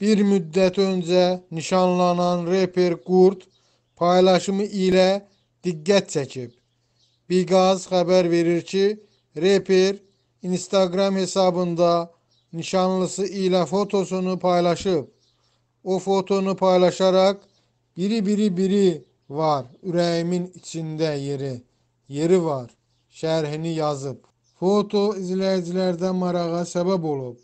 bir müddət öncə nişanlanan reper Qurt paylaşımı ilə diqqət çəkib. Bigaz xəbər verir ki, reper Instagram hesabında nişanlısı ilə fotosunu paylaşıb. O fotonu paylaşaraq biri biri biri var ürəyimin içində yeri, yeri var şərhini yazıb. Foto izləyicilərdə marağa səbəb olub.